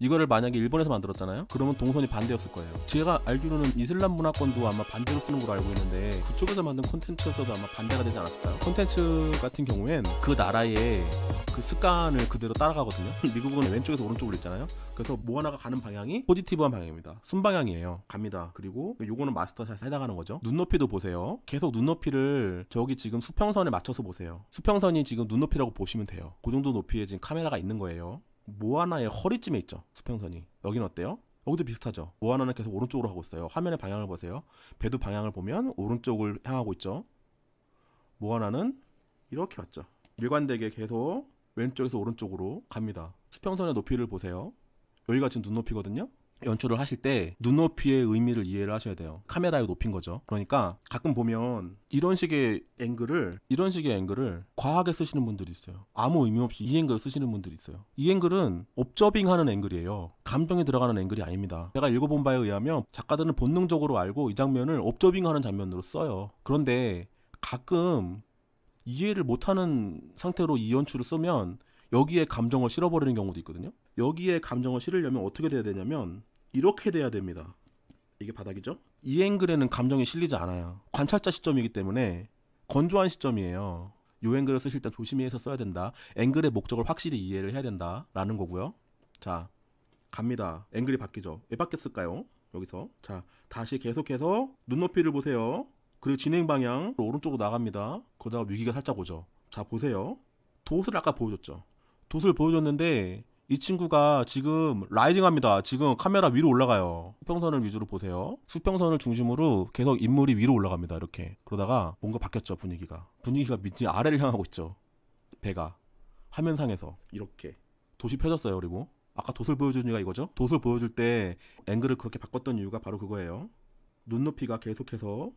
이거를 만약에 일본에서 만들었잖아요 그러면 동선이 반대였을 거예요 제가 알기로는 이슬람 문화권도 아마 반대로 쓰는 걸로 알고 있는데 그쪽에서 만든 콘텐츠에서도 아마 반대가 되지 않았을까요 콘텐츠 같은 경우엔 그 나라의 그 습관을 그대로 따라가거든요 미국은 왼쪽에서 오른쪽으로 있잖아요 그래서 뭐 하나가 가는 방향이 포지티브한 방향입니다 순방향이에요 갑니다 그리고 요거는 마스터샷에 해당하는 거죠 눈높이도 보세요 계속 눈높이를 저기 지금 수평선에 맞춰서 보세요 수평선이 지금 눈높이라고 보시면 돼요 그 정도 높이에 지금 카메라가 있는 거예요 모아나의 허리쯤에 있죠. 수평선이. 여긴 어때요? 여기도 비슷하죠. 모아나는 계속 오른쪽으로 하고 있어요. 화면의 방향을 보세요. 배도 방향을 보면 오른쪽을 향하고 있죠. 모아나는 이렇게 왔죠. 일관되게 계속 왼쪽에서 오른쪽으로 갑니다. 수평선의 높이를 보세요. 여기가 지금 눈높이거든요. 연출을 하실 때 눈높이의 의미를 이해를 하셔야 돼요. 카메라의 높인 거죠. 그러니까 가끔 보면 이런 식의 앵글을 이런 식의 앵글을 과하게 쓰시는 분들이 있어요. 아무 의미 없이 이 앵글을 쓰시는 분들이 있어요. 이 앵글은 옵저빙하는 앵글이에요. 감정이 들어가는 앵글이 아닙니다. 제가 읽어본 바에 의하면 작가들은 본능적으로 알고 이 장면을 옵저빙하는 장면으로 써요. 그런데 가끔 이해를 못하는 상태로 이 연출을 쓰면 여기에 감정을 실어버리는 경우도 있거든요. 여기에 감정을 실으려면 어떻게 돼야 되냐면 이렇게 돼야 됩니다. 이게 바닥이죠? 이 앵글에는 감정이 실리지 않아요. 관찰자 시점이기 때문에 건조한 시점이에요. 요 앵글을 쓰실 때 조심해서 써야 된다. 앵글의 목적을 확실히 이해를 해야 된다라는 거고요. 자, 갑니다. 앵글이 바뀌죠. 왜 바뀌었을까요? 여기서 자 다시 계속해서 눈높이를 보세요. 그리고 진행 방향 오른쪽으로 나갑니다. 그러다가 위기가 살짝 오죠. 자 보세요. 도을 아까 보여줬죠. 도을 보여줬는데 이 친구가 지금 라이징합니다. 지금 카메라 위로 올라가요. 수평선을 위주로 보세요. 수평선을 중심으로 계속 인물이 위로 올라갑니다. 이렇게 그러다가 뭔가 바뀌었죠 분위기가. 분위기가 밑이 아래를 향하고 있죠. 배가 화면상에서 이렇게 도시 펴졌어요. 그리고 아까 돛을 보여준 이유가 이거죠. 돛을 보여줄 때 앵글을 그렇게 바꿨던 이유가 바로 그거예요. 눈높이가 계속해서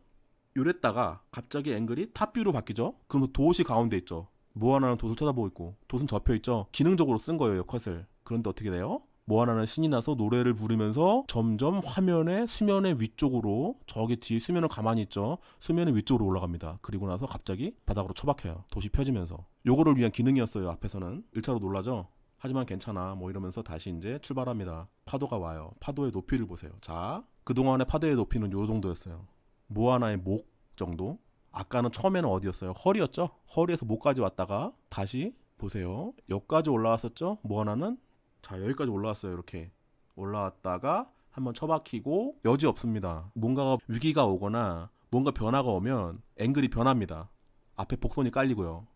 요랬다가 갑자기 앵글이 탑뷰로 바뀌죠. 그러면 도시 가운데 있죠. 모아나는 돛을 쳐다보고 있고 돛은 접혀 있죠. 기능적으로 쓴 거예요 역 컷을. 그런데 어떻게 돼요? 모아나는 신이 나서 노래를 부르면서 점점 화면의 수면의 위쪽으로 저기 뒤에 수면은 가만히 있죠. 수면의 위쪽으로 올라갑니다. 그리고 나서 갑자기 바닥으로 처박혀요. 돛이 펴지면서. 요거를 위한 기능이었어요 앞에서는. 1차로 놀라죠. 하지만 괜찮아 뭐 이러면서 다시 이제 출발합니다. 파도가 와요. 파도의 높이를 보세요. 자 그동안의 파도의 높이는 요 정도였어요. 모아나의 목 정도 아까는 처음에는 어디였어요? 허리였죠? 허리에서 목까지 왔다가 다시 보세요. 여기까지 올라왔었죠? 뭐 하나는 자 여기까지 올라왔어요. 이렇게 올라왔다가 한번 처박히고 여지 없습니다. 뭔가가 위기가 오거나 뭔가 변화가 오면 앵글이 변합니다. 앞에 복선이 깔리고요.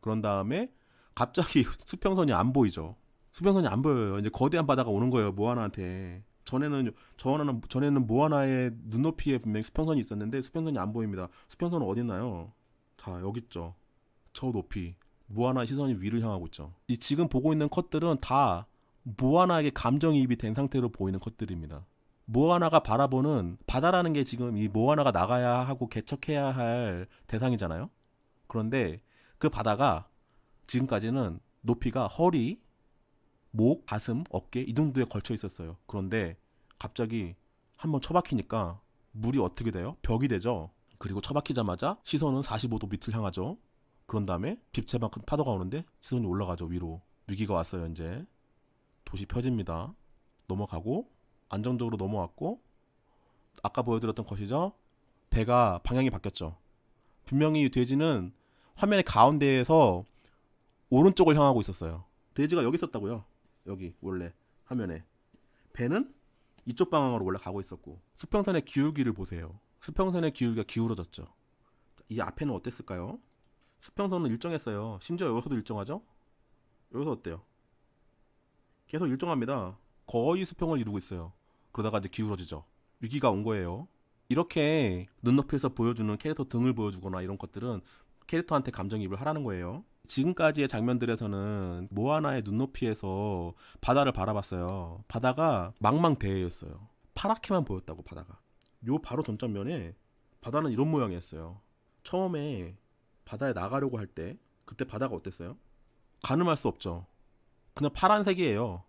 그런 다음에 갑자기 수평선이 안 보이죠. 수평선이 안 보여요. 이제 거대한 바다가 오는 거예요. 모아나한테. 전에는 전에는 전에는 모아나의 눈높이에 분명히 수평선이 있었는데 수평선이 안 보입니다. 수평선은 어디 있나요? 자 여기 있죠. 저 높이 모아나의 시선이 위를 향하고 있죠. 이 지금 보고 있는 컷들은 다 모아나에게 감정이입이 된 상태로 보이는 컷들입니다. 모아나가 바라보는 바다라는 게 지금 이 모아나가 나가야 하고 개척해야 할 대상이잖아요. 그런데 그 바다가 지금까지는 높이가 허리 목, 가슴, 어깨 이 정도에 걸쳐 있었어요. 그런데 갑자기 한번 처박히니까 물이 어떻게 돼요? 벽이 되죠. 그리고 처박히자마자 시선은 45도 밑을 향하죠. 그런 다음에 빛채만큼 파도가 오는데 시선이 올라가죠 위로. 위기가 왔어요 이제. 도시 펴집니다. 넘어가고 안정적으로 넘어왔고 아까 보여드렸던 것이죠. 배가 방향이 바뀌었죠. 분명히 돼지는 화면의 가운데에서 오른쪽을 향하고 있었어요. 돼지가 여기 있었다고요. 여기 원래 화면에 배는 이쪽 방향으로 원래 가고 있었고 수평선의 기울기를 보세요. 수평선의 기울기가 기울어졌죠. 이 앞에는 어땠을까요? 수평선은 일정했어요. 심지어 여기서도 일정하죠? 여기서 어때요? 계속 일정합니다. 거의 수평을 이루고 있어요. 그러다가 이제 기울어지죠. 위기가 온 거예요. 이렇게 눈높이에서 보여주는 캐릭터 등을 보여주거나 이런 것들은 캐릭터한테 감정이입을 하라는 거예요. 지금까지의 장면들에서는 모아나의 눈높이에서 바다를 바라봤어요. 바다가 망망대해였어요. 파랗게만 보였다고 바다가. 요 바로 전전면에 바다는 이런 모양이었어요. 처음에 바다에 나가려고 할 때 그때 바다가 어땠어요? 가늠할 수 없죠. 그냥 파란색이에요.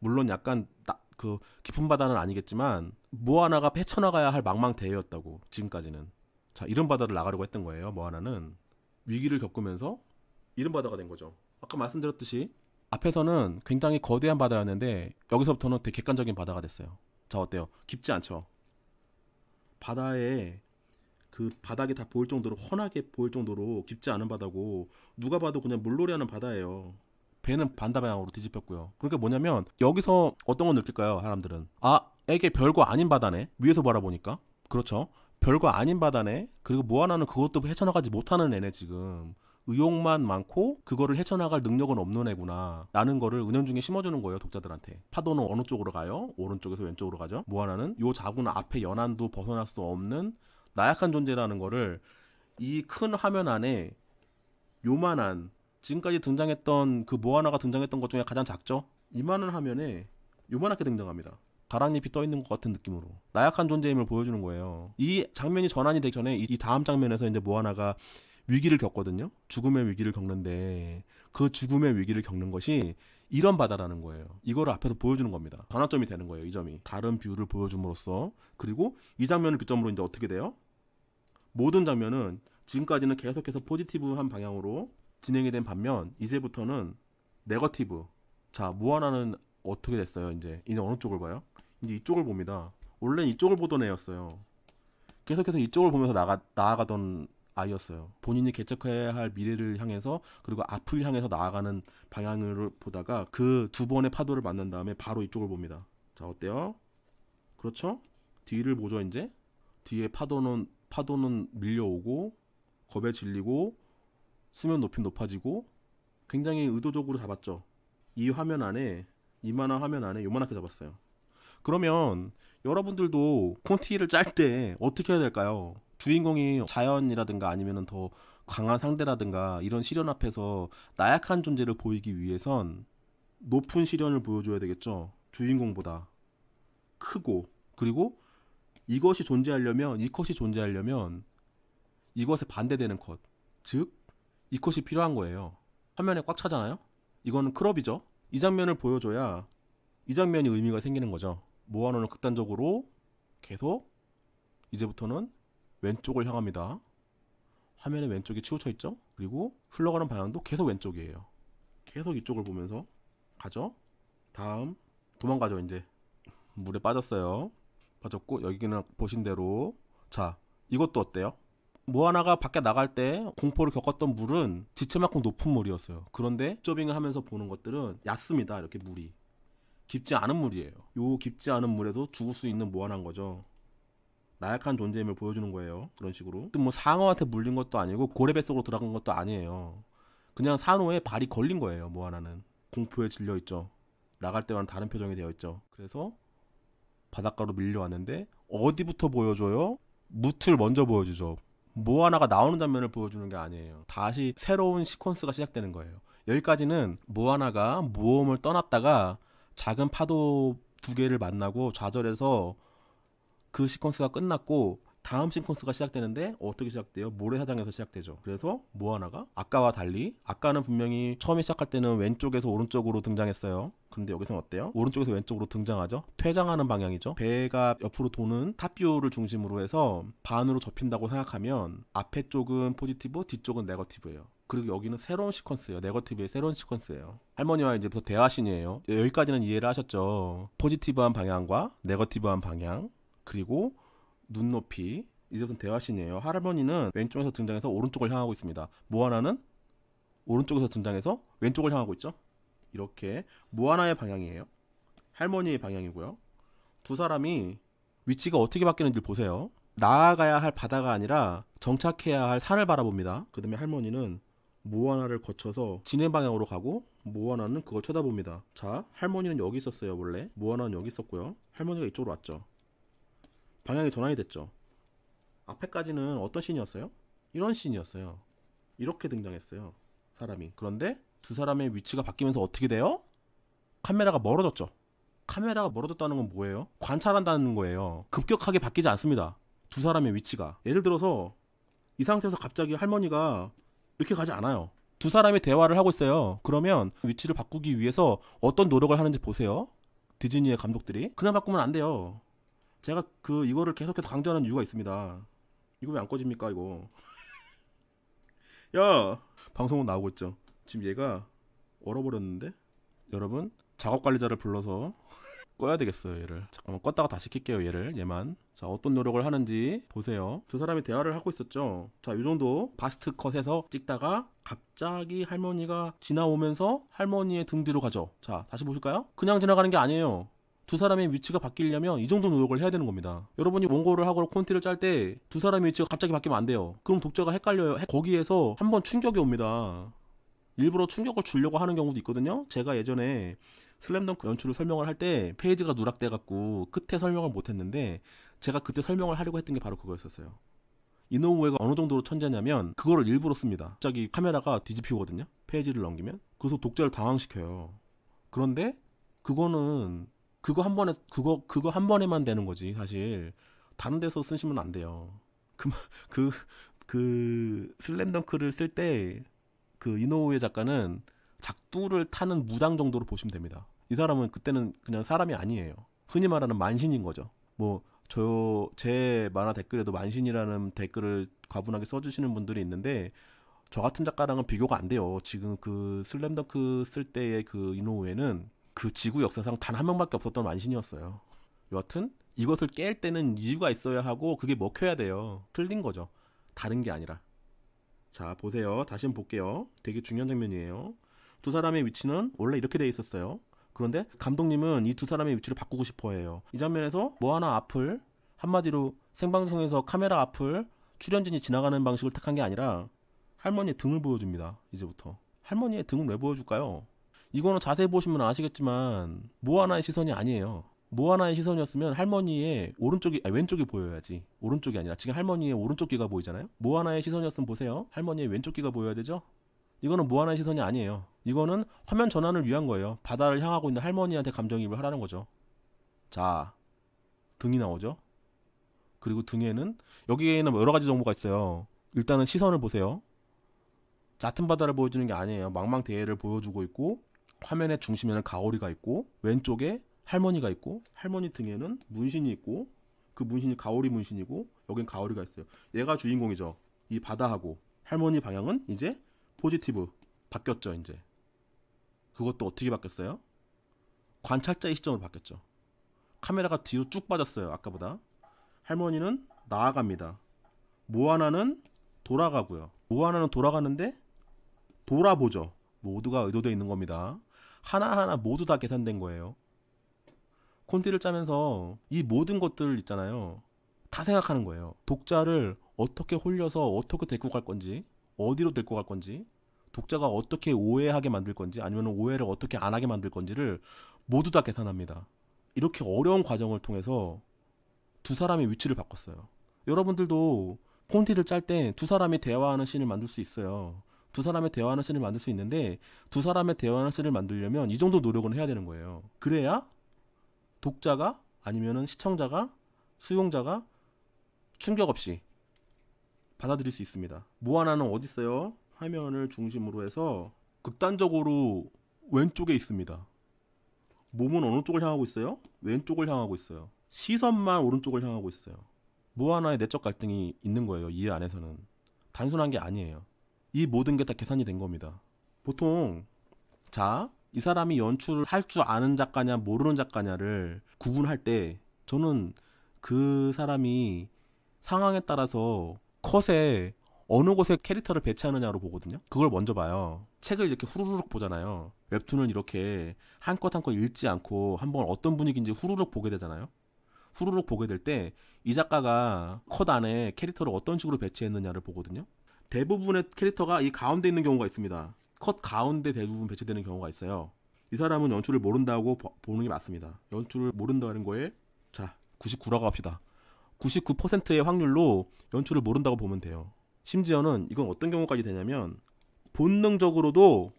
물론 약간 나, 그 깊은 바다는 아니겠지만 모아나가 헤쳐나가야 할 망망대해였다고 지금까지는. 자 이런 바다를 나가려고 했던 거예요. 모아나는 위기를 겪으면서 이른 바다가 된 거죠. 아까 말씀드렸듯이 앞에서는 굉장히 거대한 바다였는데 여기서부터는 되게 객관적인 바다가 됐어요. 자 어때요? 깊지 않죠? 바다에 그 바닥이 다 보일 정도로 훤하게 보일 정도로 깊지 않은 바다고 누가 봐도 그냥 물놀이하는 바다예요. 배는 반다 방향으로 뒤집혔고요. 그러니까 뭐냐면 여기서 어떤 걸 느낄까요? 사람들은 아 이게 별거 아닌 바다네 위에서 바라보니까 그렇죠. 별거 아닌 바다네 그리고 뭐 하나는 그것도 헤쳐나가지 못하는 애네 지금 의욕만 많고 그거를 헤쳐나갈 능력은 없는 애구나 라는 거를 은연중에 심어주는 거예요 독자들한테 파도는 어느 쪽으로 가요? 오른쪽에서 왼쪽으로 가죠 모아나는 뭐 요 자구는 앞에 연안도 벗어날 수 없는 나약한 존재라는 거를 이 큰 화면 안에 요만한 지금까지 등장했던 그 모아나가 등장했던 것 중에 가장 작죠 이만한 화면에 요만하게 등장합니다 가랑잎이 떠 있는 것 같은 느낌으로 나약한 존재임을 보여주는 거예요 이 장면이 전환이 되기 전에 이 다음 장면에서 이제 모아나가 위기를 겪거든요. 죽음의 위기를 겪는데 그 죽음의 위기를 겪는 것이 이런 바다라는 거예요. 이거를 앞에서 보여주는 겁니다. 전환점이 되는 거예요. 이 점이 다른 뷰를 보여줌으로써 그리고 이 장면을 그점으로 이제 어떻게 돼요? 모든 장면은 지금까지는 계속해서 포지티브한 방향으로 진행이 된 반면 이제부터는 네거티브. 자무한나는 뭐 어떻게 됐어요? 이제 이제 어느 쪽을 봐요? 이제 이쪽을 봅니다. 원래 이쪽을 보던 애였어요. 계속해서 이쪽을 보면서 나가, 나아가던 아이였어요. 본인이 개척해야 할 미래를 향해서 그리고 앞을 향해서 나아가는 방향을 보다가 그 두 번의 파도를 맞는 다음에 바로 이쪽을 봅니다. 자 어때요? 그렇죠? 뒤를 보죠 이제 뒤에 파도는 파도는 밀려오고 겁에 질리고 수면 높이 높아지고 굉장히 의도적으로 잡았죠. 이 화면 안에 이만한 화면 안에 요만하게 잡았어요. 그러면 여러분들도 콘티를 짤 때 어떻게 해야 될까요? 주인공이 자연이라든가 아니면은 더 강한 상대라든가 이런 시련 앞에서 나약한 존재를 보이기 위해선 높은 시련을 보여줘야 되겠죠. 주인공보다 크고 그리고 이것이 존재하려면 이 컷이 존재하려면 이것에 반대되는 컷, 즉 이 컷이 필요한 거예요. 화면에 꽉 차잖아요. 이거는 크롭이죠. 이 장면을 보여줘야 이 장면이 의미가 생기는 거죠. 모아놓은 극단적으로 계속 이제부터는 왼쪽을 향합니다. 화면의 왼쪽에 치우쳐 있죠? 그리고 흘러가는 방향도 계속 왼쪽이에요. 계속 이쪽을 보면서 가죠? 다음 도망가죠 이제 물에 빠졌어요. 빠졌고 여기는 보신 대로 자 이것도 어때요? 뭐 하나가 밖에 나갈 때 공포를 겪었던 물은 지체만큼 높은 물이었어요. 그런데 쇼빙을 하면서 보는 것들은 얕습니다. 이렇게 물이 깊지 않은 물이에요. 요 깊지 않은 물에도 죽을 수 있는 뭐 하나인 거죠. 나약한 존재임을 보여주는 거예요. 그런 식으로. 뭐 상어한테 물린 것도 아니고 고래 뱃속으로 들어간 것도 아니에요. 그냥 산호에 발이 걸린 거예요. 뭐 하나는. 공포에 질려 있죠. 나갈 때와는 다른 표정이 되어 있죠. 그래서 바닷가로 밀려왔는데 어디부터 보여줘요? 무트 먼저 보여주죠. 뭐 하나가 나오는 장면을 보여주는 게 아니에요. 다시 새로운 시퀀스가 시작되는 거예요. 여기까지는 뭐 하나가 모험을 떠났다가 작은 파도 두 개를 만나고 좌절해서 그 시퀀스가 끝났고 다음 시퀀스가 시작되는데 어떻게 시작돼요? 모래사장에서 시작되죠. 그래서 모아나가 아까와 달리 아까는 분명히 처음에 시작할 때는 왼쪽에서 오른쪽으로 등장했어요. 근데 여기서 어때요? 오른쪽에서 왼쪽으로 등장하죠. 퇴장하는 방향이죠. 배가 옆으로 도는 탑뷰를 중심으로 해서 반으로 접힌다고 생각하면 앞에 쪽은 포지티브, 뒤쪽은 네거티브예요. 그리고 여기는 새로운 시퀀스예요. 네거티브의 새로운 시퀀스예요. 할머니와 이제부터 대화신이에요. 여기까지는 이해를 하셨죠. 포지티브한 방향과 네거티브한 방향, 그리고 눈높이 이제부터 대화신이에요. 할머니는 왼쪽에서 등장해서 오른쪽을 향하고 있습니다. 모아나는 오른쪽에서 등장해서 왼쪽을 향하고 있죠. 이렇게 모아나의 방향이에요. 할머니의 방향이고요. 두 사람이 위치가 어떻게 바뀌는지 보세요. 나아가야 할 바다가 아니라 정착해야 할 산을 바라봅니다. 그 다음에 할머니는 모아나를 거쳐서 진행 방향으로 가고 모아나는 그걸 쳐다봅니다. 자, 할머니는 여기 있었어요, 원래. 모아나는 여기 있었고요. 할머니가 이쪽으로 왔죠. 방향이 전환이 됐죠. 앞에까지는 어떤 씬이었어요? 이런 씬이었어요. 이렇게 등장했어요. 사람이. 그런데 두 사람의 위치가 바뀌면서 어떻게 돼요? 카메라가 멀어졌죠. 카메라가 멀어졌다는 건 뭐예요? 관찰한다는 거예요. 급격하게 바뀌지 않습니다. 두 사람의 위치가. 예를 들어서 이 상태에서 갑자기 할머니가 이렇게 가지 않아요. 두 사람이 대화를 하고 있어요. 그러면 위치를 바꾸기 위해서 어떤 노력을 하는지 보세요. 디즈니의 감독들이. 그냥 바꾸면 안 돼요. 제가 그 이거를 계속해서 강조하는 이유가 있습니다. 이거 왜 안 꺼집니까 이거? 야 방송은 나오고 있죠. 지금 얘가 얼어버렸는데 여러분 작업 관리자를 불러서 꺼야 되겠어요 얘를 잠깐만 껐다가 다시 킬게요 얘를 얘만 자 어떤 노력을 하는지 보세요 두 사람이 대화를 하고 있었죠 자 이정도 바스트 컷에서 찍다가 갑자기 할머니가 지나오면서 할머니의 등 뒤로 가죠 자 다시 보실까요? 그냥 지나가는 게 아니에요 두 사람의 위치가 바뀌려면 이 정도 노력을 해야 되는 겁니다. 여러분이 원고를 하고 콘티를 짤 때 두 사람의 위치가 갑자기 바뀌면 안 돼요. 그럼 독자가 헷갈려요. 거기에서 한번 충격이 옵니다. 일부러 충격을 주려고 하는 경우도 있거든요. 제가 예전에 슬램덩크 연출을 설명을 할 때 페이지가 누락돼갖고 끝에 설명을 못했는데 제가 그때 설명을 하려고 했던 게 바로 그거였었어요. 이노우에가 어느 정도로 천재냐면 그거를 일부러 씁니다. 갑자기 카메라가 뒤집히거든요. 페이지를 넘기면. 그래서 독자를 당황시켜요. 그런데 그거는 그거 한 번에 그거 그거 한 번에만 되는 거지 사실 다른 데서 쓰시면 안 돼요. 그그 그, 그 슬램덩크를 쓸 때 그이노우의 작가는 작두를 타는 무당 정도로 보시면 됩니다. 이 사람은 그때는 그냥 사람이 아니에요. 흔히 말하는 만신인 거죠. 뭐 저 제 만화 댓글에도 만신이라는 댓글을 과분하게 써주시는 분들이 있는데 저 같은 작가랑은 비교가 안 돼요. 지금 그 슬램덩크 쓸 때의 그 이노우에는 그 지구 역사상 단 한 명밖에 없었던 만신이었어요. 여하튼 이것을 깰 때는 이유가 있어야 하고 그게 먹혀야 돼요. 틀린 거죠. 다른 게 아니라. 자 보세요. 다시 한 번 볼게요. 되게 중요한 장면이에요. 두 사람의 위치는 원래 이렇게 돼 있었어요. 그런데 감독님은 이 두 사람의 위치를 바꾸고 싶어 해요. 이 장면에서 뭐 하나 앞을 한마디로 생방송에서 카메라 앞을 출연진이 지나가는 방식을 택한 게 아니라 할머니의 등을 보여줍니다. 이제부터. 할머니의 등을왜 보여줄까요? 이거는 자세히 보시면 아시겠지만 모아나의 시선이 아니에요. 모아나의 시선이었으면 할머니의 오른쪽이 아니, 왼쪽이 보여야지 오른쪽이 아니라 지금 할머니의 오른쪽 귀가 보이잖아요. 모아나의 시선이었으면 보세요. 할머니의 왼쪽 귀가 보여야 되죠. 이거는 모아나의 시선이 아니에요. 이거는 화면 전환을 위한 거예요. 바다를 향하고 있는 할머니한테 감정입을 하라는 거죠. 자, 등이 나오죠. 그리고 등에는 여기에는 여러 가지 정보가 있어요. 일단은 시선을 보세요. 같은 바다를 보여주는 게 아니에요. 망망대해를 보여주고 있고 화면의 중심에는 가오리가 있고 왼쪽에 할머니가 있고 할머니 등에는 문신이 있고 그 문신이 가오리 문신이고 여긴 가오리가 있어요. 얘가 주인공이죠. 이 바다하고 할머니 방향은 이제 포지티브 바뀌었죠 이제. 그것도 어떻게 바뀌었어요? 관찰자의 시점으로 바뀌었죠. 카메라가 뒤로 쭉 빠졌어요. 아까보다. 할머니는 나아갑니다. 모아나는 돌아가고요. 모아나는 돌아가는데 돌아보죠. 모두가 의도되어 있는 겁니다. 하나하나 모두 다 계산된 거예요. 콘티를 짜면서 이 모든 것들 있잖아요. 다 생각하는 거예요. 독자를 어떻게 홀려서 어떻게 데리고 갈 건지, 어디로 데리고 갈 건지, 독자가 어떻게 오해하게 만들 건지, 아니면 오해를 어떻게 안 하게 만들 건지를 모두 다 계산합니다. 이렇게 어려운 과정을 통해서 두 사람의 위치를 바꿨어요. 여러분들도 콘티를 짤 때 두 사람이 대화하는 씬을 만들 수 있어요. 두 사람의 대화하는 씬을 만들 수 있는데 두 사람의 대화하는 씬을 만들려면 이 정도 노력은 해야 되는 거예요. 그래야 독자가 아니면은 시청자가 수용자가 충격 없이 받아들일 수 있습니다. 뭐 하나는 어디 있어요? 화면을 중심으로 해서 극단적으로 왼쪽에 있습니다. 몸은 어느 쪽을 향하고 있어요? 왼쪽을 향하고 있어요. 시선만 오른쪽을 향하고 있어요. 뭐 하나의 내적 갈등이 있는 거예요. 이해 안에서는 단순한 게 아니에요. 이 모든 게 다 계산이 된 겁니다. 보통 자, 이 사람이 연출을 할 줄 아는 작가냐 모르는 작가냐를 구분할 때 저는 그 사람이 상황에 따라서 컷에 어느 곳에 캐릭터를 배치하느냐로 보거든요. 그걸 먼저 봐요. 책을 이렇게 후루룩 보잖아요. 웹툰을 이렇게 한 컷 한 컷 읽지 않고 한번 어떤 분위기인지 후루룩 보게 되잖아요. 후루룩 보게 될 때 이 작가가 컷 안에 캐릭터를 어떤 식으로 배치했느냐를 보거든요. 대부분의 캐릭터가 이 가운데 있는 경우가 있습니다. 컷 가운데 대부분 배치되는 경우가 있어요. 이 사람은 연출을 모른다고 보, 보는 게 맞습니다. 연출을 모른다는 거에 자 99라고 합시다. 99%의 확률로 연출을 모른다고 보면 돼요. 심지어는 이건 어떤 경우까지 되냐면 본능적으로도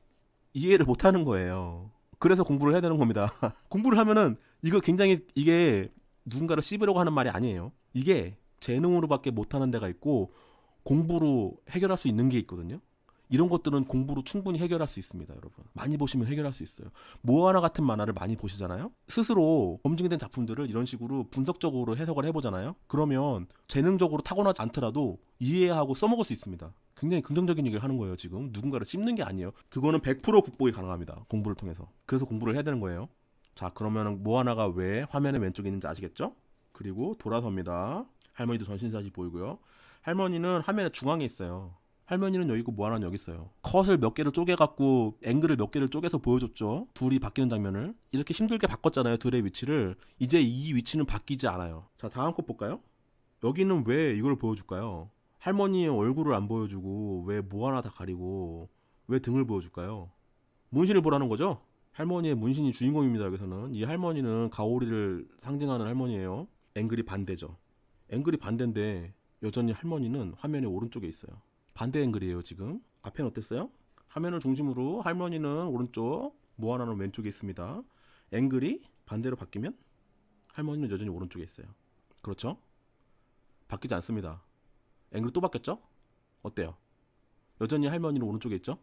이해를 못하는 거예요. 그래서 공부를 해야 되는 겁니다. 공부를 하면은 이거 굉장히 이게 누군가를 씹으려고 하는 말이 아니에요. 이게 재능으로밖에 못하는 데가 있고 공부로 해결할 수 있는 게 있거든요. 이런 것들은 공부로 충분히 해결할 수 있습니다, 여러분. 많이 보시면 해결할 수 있어요. 모아나 같은 만화를 많이 보시잖아요. 스스로 검증된 작품들을 이런 식으로 분석적으로 해석을 해보잖아요. 그러면 재능적으로 타고나지 않더라도 이해하고 써먹을 수 있습니다. 굉장히 긍정적인 얘기를 하는 거예요, 지금. 누군가를 씹는 게 아니에요. 그거는 100% 극복이 가능합니다. 공부를 통해서. 그래서 공부를 해야 되는 거예요. 자, 그러면 모아나가 왜 화면의 왼쪽에 있는지 아시겠죠? 그리고 돌아섭니다. 할머니도 전신사시 보이고요. 할머니는 화면의 중앙에 있어요. 할머니는 여기고 모아는 뭐 여기 있어요. 컷을 몇 개를 쪼개갖고 앵글을 몇 개를 쪼개서 보여줬죠. 둘이 바뀌는 장면을. 이렇게 힘들게 바꿨잖아요. 둘의 위치를. 이제 이 위치는 바뀌지 않아요. 자 다음 컷 볼까요? 여기는 왜 이걸 보여줄까요? 할머니의 얼굴을 안 보여주고 왜뭐 하나 다 가리고 왜 등을 보여줄까요? 문신을 보라는 거죠? 할머니의 문신이 주인공입니다. 여기서는 이 할머니는 가오리를 상징하는 할머니예요. 앵글이 반대죠. 앵글이 반대인데 여전히 할머니는 화면의 오른쪽에 있어요. 반대 앵글이에요 지금. 앞에는 어땠어요? 화면을 중심으로 할머니는 오른쪽, 모아나는 뭐 왼쪽에 있습니다. 앵글이 반대로 바뀌면 할머니는 여전히 오른쪽에 있어요. 그렇죠? 바뀌지 않습니다. 앵글이 또 바뀌었죠? 어때요? 여전히 할머니는 오른쪽에 있죠?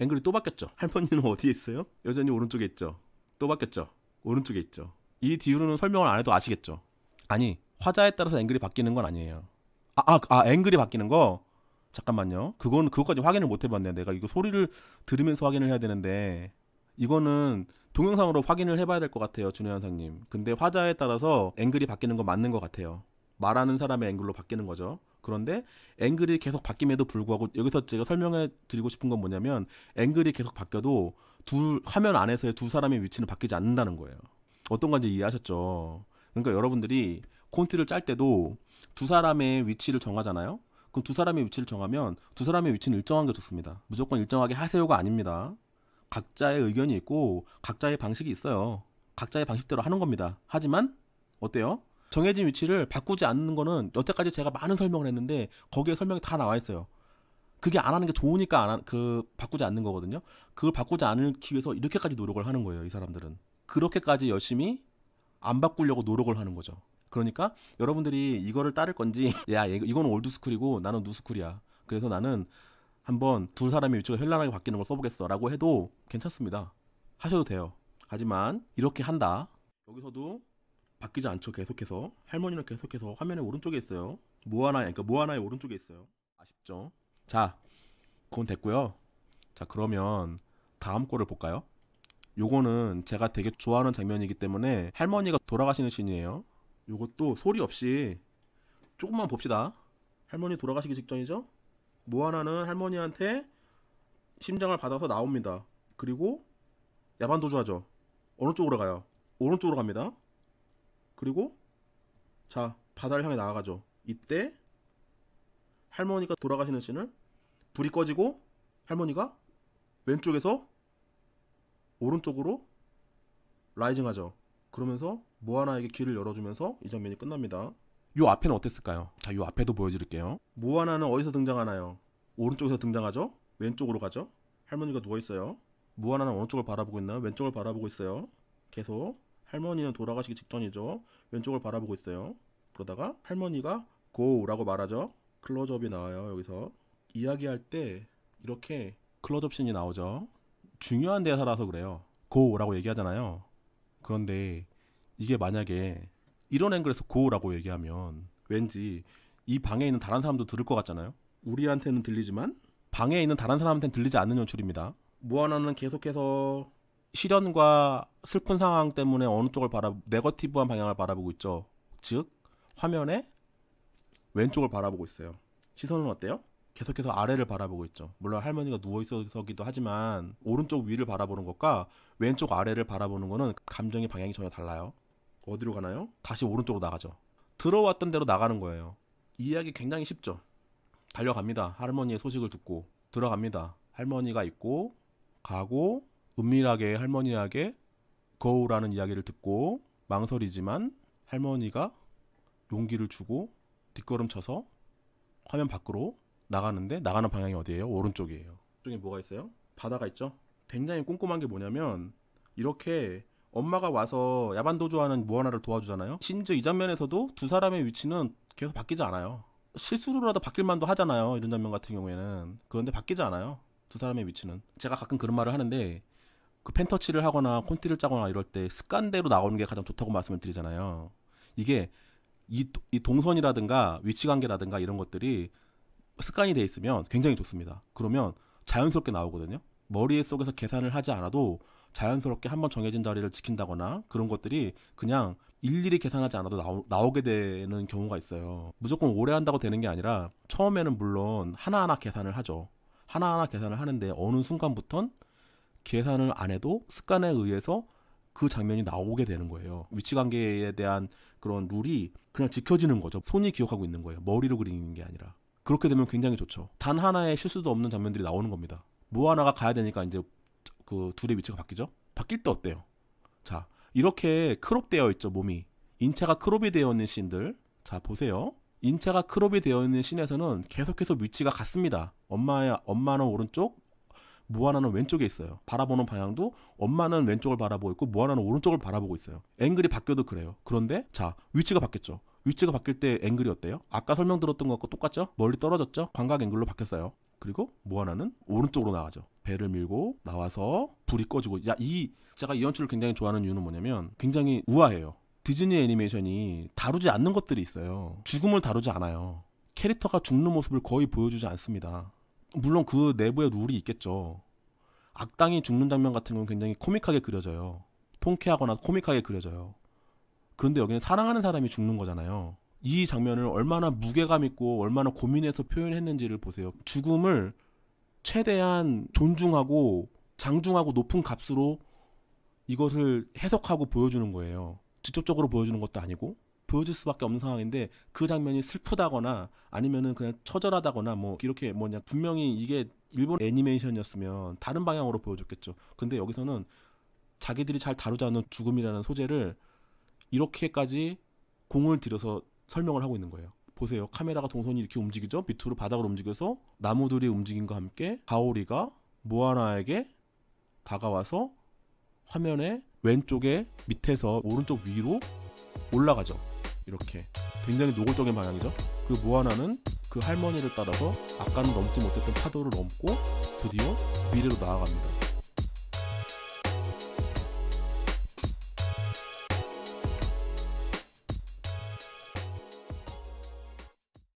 앵글이 또 바뀌었죠? 할머니는 어디에 있어요? 여전히 오른쪽에 있죠? 또 바뀌었죠? 오른쪽에 있죠? 이 뒤로는 설명을 안 해도 아시겠죠? 아니, 화자에 따라서 앵글이 바뀌는 건 아니에요. 아, 아, 그, 아 앵글이 바뀌는 거. 잠깐만요. 그건 그것까지 확인을 못 해봤네요. 내가 이거 소리를 들으면서 확인을 해야 되는데 이거는 동영상으로 확인을 해봐야 될 것 같아요, 준호 현상님. 근데 화자에 따라서 앵글이 바뀌는 건 맞는 것 같아요. 말하는 사람의 앵글로 바뀌는 거죠. 그런데 앵글이 계속 바뀜에도 불구하고 여기서 제가 설명해 드리고 싶은 건 뭐냐면 앵글이 계속 바뀌어도 두 화면 안에서의 두 사람의 위치는 바뀌지 않는다는 거예요. 어떤 건지 이해하셨죠? 그러니까 여러분들이 콘티를 짤 때도 두 사람의 위치를 정하잖아요. 그럼 두 사람의 위치를 정하면 두 사람의 위치는 일정한 게 좋습니다. 무조건 일정하게 하세요가 아닙니다. 각자의 의견이 있고 각자의 방식이 있어요. 각자의 방식대로 하는 겁니다. 하지만 어때요? 정해진 위치를 바꾸지 않는 거는 여태까지 제가 많은 설명을 했는데 거기에 설명이 다 나와 있어요. 그게 안 하는 게 좋으니까 안 하, 그 바꾸지 않는 거거든요. 그걸 바꾸지 않기 위해서 이렇게까지 노력을 하는 거예요. 이 사람들은 그렇게까지 열심히 안 바꾸려고 노력을 하는 거죠. 그러니까 여러분들이 이거를 따를 건지 야 이건 올드스쿨이고 나는 누스쿨이야. 그래서 나는 한번 두 사람의 위치가 현란하게 바뀌는 걸 써보겠어 라고 해도 괜찮습니다. 하셔도 돼요. 하지만 이렇게 한다. 여기서도 바뀌지 않죠. 계속해서 할머니는 계속해서 화면의 오른쪽에 있어요. 뭐 하나 그러니까 뭐 하나의 오른쪽에 있어요. 아쉽죠. 자, 그건 됐고요. 자, 그러면 다음 거를 볼까요? 요거는 제가 되게 좋아하는 장면이기 때문에 할머니가 돌아가시는 신이에요. 요것도 소리 없이 조금만 봅시다. 할머니 돌아가시기 직전이죠? 무아나는 뭐 할머니한테 심장을 받아서 나옵니다. 그리고 야반도주하죠. 어느 쪽으로 가요? 오른쪽으로 갑니다. 그리고 자 바다를 향해 나아가죠. 이때 할머니가 돌아가시는 씬을 불이 꺼지고 할머니가 왼쪽에서 오른쪽으로 라이징하죠. 그러면서 모아나에게 길을 열어주면서 이 장면이 끝납니다. 요 앞에는 어땠을까요? 자, 요 앞에도 보여드릴게요. 모아나는 어디서 등장하나요? 오른쪽에서 등장하죠? 왼쪽으로 가죠? 할머니가 누워있어요. 모아나는 어느 쪽을 바라보고 있나요? 왼쪽을 바라보고 있어요. 계속 할머니는 돌아가시기 직전이죠. 왼쪽을 바라보고 있어요. 그러다가 할머니가 고라고 말하죠. 클로즈업이 나와요. 여기서 이야기할 때 이렇게 클로즈업 씬이 나오죠. 중요한 대사라서 그래요. 고라고 얘기하잖아요. 그런데 이게 만약에 이런 앵글에서 고라고 얘기하면 왠지 이 방에 있는 다른 사람도 들을 것 같잖아요. 우리한테는 들리지만 방에 있는 다른 사람한테는 들리지 않는 연출입니다. 무한하는 계속해서 시련과 슬픈 상황 때문에 어느 쪽을 바라 네거티브한 방향을 바라보고 있죠. 즉 화면에 왼쪽을 바라보고 있어요. 시선은 어때요? 계속해서 아래를 바라보고 있죠. 물론 할머니가 누워 있어서기도 하지만 오른쪽 위를 바라보는 것과 왼쪽 아래를 바라보는 것은 감정의 방향이 전혀 달라요. 어디로 가나요? 다시 오른쪽으로 나가죠. 들어왔던 대로 나가는 거예요. 이해하기 굉장히 쉽죠. 달려갑니다. 할머니의 소식을 듣고 들어갑니다. 할머니가 있고 가고 은밀하게 할머니에게 거울라는 이야기를 듣고 망설이지만 할머니가 용기를 주고 뒷걸음 쳐서 화면 밖으로 나가는데 나가는 방향이 어디예요? 오른쪽이에요. 쪽에 뭐가 있어요? 바다가 있죠. 굉장히 꼼꼼한 게 뭐냐면 이렇게 엄마가 와서 야반도주하는 무한나를 뭐 도와주잖아요. 심지어 이 장면에서도 두 사람의 위치는 계속 바뀌지 않아요. 실수로라도 바뀔 만도 하잖아요. 이런 장면 같은 경우에는. 그런데 바뀌지 않아요. 두 사람의 위치는. 제가 가끔 그런 말을 하는데 그 펜터치를 하거나 콘티를 짜거나 이럴 때 습관대로 나오는 게 가장 좋다고 말씀을 드리잖아요. 이게 이, 이 동선이라든가 위치관계라든가 이런 것들이 습관이 돼 있으면 굉장히 좋습니다. 그러면 자연스럽게 나오거든요. 머리의 속에서 계산을 하지 않아도 자연스럽게 한번 정해진 자리를 지킨다거나 그런 것들이 그냥 일일이 계산하지 않아도 나오, 게 되는 경우가 있어요. 무조건 오래 한다고 되는 게 아니라 처음에는 물론 하나하나 계산을 하죠. 하나하나 계산을 하는데 어느 순간부턴 계산을 안 해도 습관에 의해서 그 장면이 나오게 되는 거예요. 위치 관계에 대한 그런 룰이 그냥 지켜지는 거죠. 손이 기억하고 있는 거예요. 머리로 그리는 게 아니라. 그렇게 되면 굉장히 좋죠. 단 하나의 실수도 없는 장면들이 나오는 겁니다. 뭐 하나가 가야 되니까 이제 그 둘의 위치가 바뀌죠? 바뀔 때 어때요? 자, 이렇게 크롭되어 있죠, 몸이. 인체가 크롭이 되어 있는 신들 자, 보세요. 인체가 크롭이 되어 있는 신에서는 계속해서 위치가 같습니다. 엄마의 엄마는 오른쪽, 무한하는 왼쪽에 있어요. 바라보는 방향도 엄마는 왼쪽을 바라보고 있고 무한하는 오른쪽을 바라보고 있어요. 앵글이 바뀌어도 그래요. 그런데 자, 위치가 바뀌었죠. 위치가 바뀔 때 앵글이 어때요? 아까 설명 드렸던 것과 똑같죠? 멀리 떨어졌죠? 광각 앵글로 바뀌었어요. 그리고 무한하는 오른쪽으로 나가죠. 배를 밀고 나와서 불이 꺼지고 야 이 제가 이 연출을 굉장히 좋아하는 이유는 뭐냐면 굉장히 우아해요. 디즈니 애니메이션이 다루지 않는 것들이 있어요. 죽음을 다루지 않아요. 캐릭터가 죽는 모습을 거의 보여주지 않습니다. 물론 그 내부의 룰이 있겠죠. 악당이 죽는 장면 같은 건 굉장히 코믹하게 그려져요. 통쾌하거나 코믹하게 그려져요. 그런데 여기는 사랑하는 사람이 죽는 거잖아요. 이 장면을 얼마나 무게감 있고 얼마나 고민해서 표현했는지를 보세요. 죽음을 최대한 존중하고 장중하고 높은 값으로 이것을 해석하고 보여주는 거예요. 직접적으로 보여주는 것도 아니고 보여줄 수밖에 없는 상황인데 그 장면이 슬프다거나 아니면은 그냥 처절하다거나 뭐 이렇게 뭐냐 분명히 이게 일본 애니메이션이었으면 다른 방향으로 보여줬겠죠. 근데 여기서는 자기들이 잘 다루지 않은 죽음이라는 소재를 이렇게까지 공을 들여서 설명을 하고 있는 거예요. 보세요. 카메라가 동선이 이렇게 움직이죠. 밑으로 바닥을 움직여서 나무들이 움직임과 함께 가오리가 모아나에게 다가와서 화면의 왼쪽에 밑에서 오른쪽 위로 올라가죠. 이렇게 굉장히 노골적인 방향이죠. 그리고 모아나는 그 할머니를 따라서 아까는 넘지 못했던 파도를 넘고 드디어 미래로 나아갑니다.